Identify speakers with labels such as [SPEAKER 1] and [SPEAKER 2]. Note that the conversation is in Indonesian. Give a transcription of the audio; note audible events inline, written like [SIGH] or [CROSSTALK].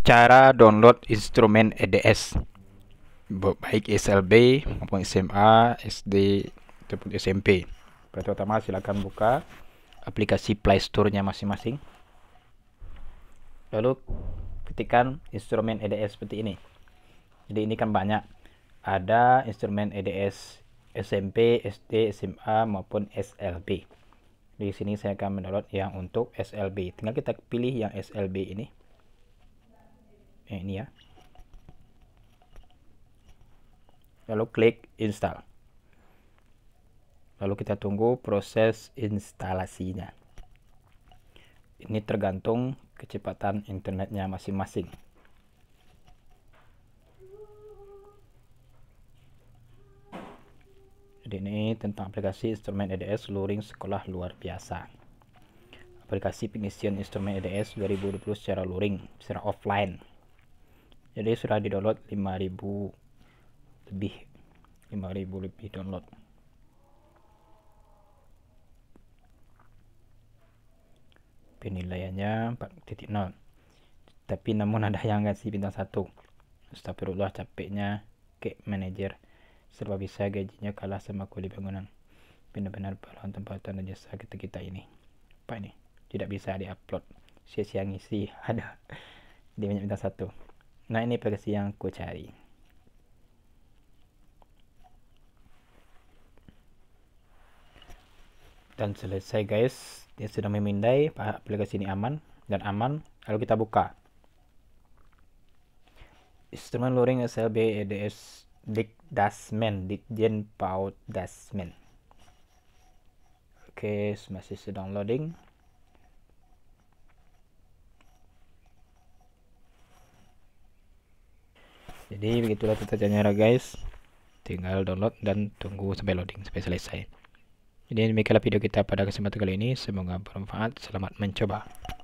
[SPEAKER 1] cara download instrumen EDS baik SLB maupun SMA, SD ataupun SMP. Pertama silakan buka aplikasi Play Store-nya masing-masing. Lalu ketikkan instrumen EDS seperti ini. Jadi ini kan banyak. Ada instrumen EDS SMP, SD, SMA maupun SLB. Di sini saya akan mendownload yang untuk SLB. Tinggal kita pilih yang SLB ini eh, ini ya lalu klik install lalu kita tunggu proses instalasinya ini tergantung kecepatan internetnya masing-masing jadi ini tentang aplikasi instrumen EDS luring sekolah luar biasa aplikasi pengisian instrumen EDS 2020 secara luring secara offline jadi sudah di download 5000 lebih 5000 lebih download penilaiannya 4.0 tapi namun ada yang ngasih bintang 1 astagfirullah capeknya ke manajer serba bisa gajinya kalah sama kuli bangunan benar-benar pahlawan tempatan dan jasa kita kita ini apa ini tidak bisa diupload sia-sia ngisi [LAUGHS] ada dia banyak bintang satu Nah ini versi yang ku cari. Dan selesai guys, dia sudah memindai aplikasi ini aman dan aman. Lalu kita buka. Instrumen luring SLB EDS dick Dick Ditjen Paut dasman Oke, masih sedang loading. jadi begitulah tata caranya guys tinggal download dan tunggu sampai loading sampai selesai jadi demikianlah video kita pada kesempatan kali ini semoga bermanfaat selamat mencoba